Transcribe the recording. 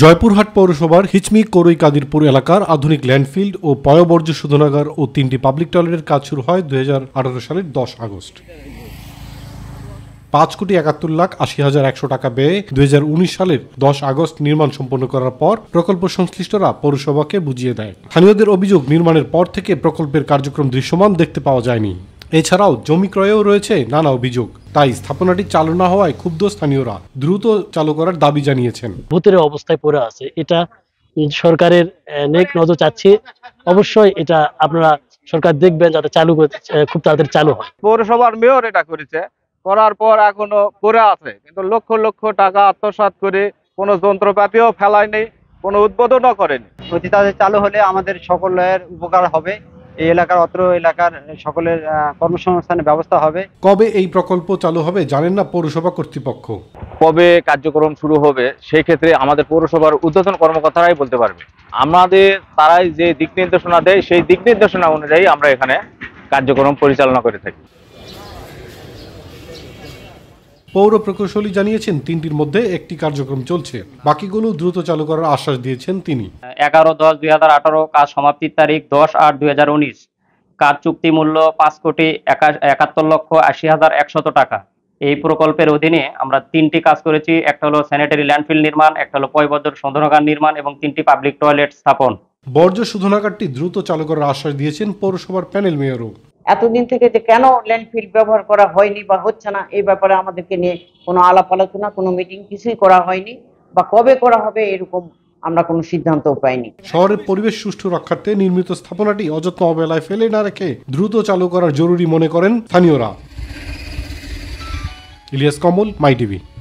জয়পুরহাট পৌরসভার হিচমি করই কাদিরপুর এলাকার আধুনিক ল্যান্ডফিল্ড ও পয়বর্জ্য শোধনাগার ও তিনটি পাবলিক টয়লেটের কাজ শুরু হয় দু সালের দশ আগস্ট পাঁচ কোটি একাত্তর লাখ আশি হাজার একশো টাকা ব্যয়ে দুই সালের দশ আগস্ট নির্মাণ সম্পন্ন করার পর প্রকল্প সংশ্লিষ্টরা পৌরসভাকে বুঝিয়ে দেয় স্থানীয়দের অভিযোগ নির্মাণের পর থেকে প্রকল্পের কার্যক্রম দৃশ্যমান দেখতে পাওয়া যায়নি এছাড়াও জমি ক্রয়েও রয়েছে নানা অভিযোগ তাই স্থাপনাটি চালু না হওয়ায় ক্ষুব্ধ স্থানীয়রা দ্রুত চালু করার দাবি জানিয়েছেন ভূতের অবস্থায় পড়ে আছে এটা সরকারের নেক নজর চাচ্ছে অবশ্যই এটা আপনারা সরকার দেখবেন যাতে চালু খুব তাড়াতাড়ি চালু হয় পৌরসভার মেয়র এটা করেছে করার পর এখনো পড়ে আছে কিন্তু লক্ষ লক্ষ টাকা আত্মসাত করে কোনো যন্ত্রপাতিও ফেলায়নি কোনো উদ্বোধনও করেনি তাদের চালু হলে আমাদের সকলের উপকার হবে এই এলাকার অত্র এলাকার সকলের কর্মসংস্থানের ব্যবস্থা হবে কবে এই প্রকল্প চালু হবে জানেন না পৌরসভা কর্তৃপক্ষ কবে কার্যক্রম শুরু হবে সেই ক্ষেত্রে আমাদের পৌরসভার উদ্বোধন কর্মকর্তারাই বলতে পারবে আমাদের তারাই যে দিক নির্দেশনা দেয় সেই দিক নির্দেশনা অনুযায়ী আমরা এখানে কার্যক্রম পরিচালনা করে থাকি পৌর প্রকৌশলী জানিয়েছেন তিনটির মধ্যে একটি কার্যক্রম চলছে বাকিগুলো দ্রুত চালু করার আশ্বাস দিয়েছেন তিনি এগারো দশ দুই হাজার আঠারো কাজ সমাপ্তির তারিখ দশ আট দুই হাজার উনিশ কাজ চুক্তি মূল্য পাঁচ কোটি একাত্তর লক্ষ আশি হাজার একশত টাকা এই প্রকল্পের অধীনে আমরা তিনটি কাজ করেছি একটা হলো স্যানিটারি ল্যান্ডফিল নির্মাণ একটা হলো পয়বদ্র শোধনাগার নির্মাণ এবং তিনটি পাবলিক টয়লেট স্থাপন বর্জ্য শোধনাগারটি দ্রুত চালু করার আশ্বাস দিয়েছেন পৌরসভার প্যানেল মেয়রও এতদিন থেকে যে কেন ল্যান্ডফিল ব্যবহার করা হয়নি বা হচ্ছে না এই ব্যাপারে আমাদেরকে নিয়ে কোনো আলাপ আলোচনা কোনো মিটিং কিছুই করা হয়নি বা কবে করা হবে এরকম আমরা কোনো সিদ্ধান্ত পাইনি শহরের পরিবেশ সুষ্ঠু রক্ষার্থে নির্মিত স্থাপনাটি অযত্ন অবহেলায় ফেলে না রেখে দ্রুত চালু করার জরুরি মনে করেন স্থানীয়রা ইলিয়াস কমল মাই টিভি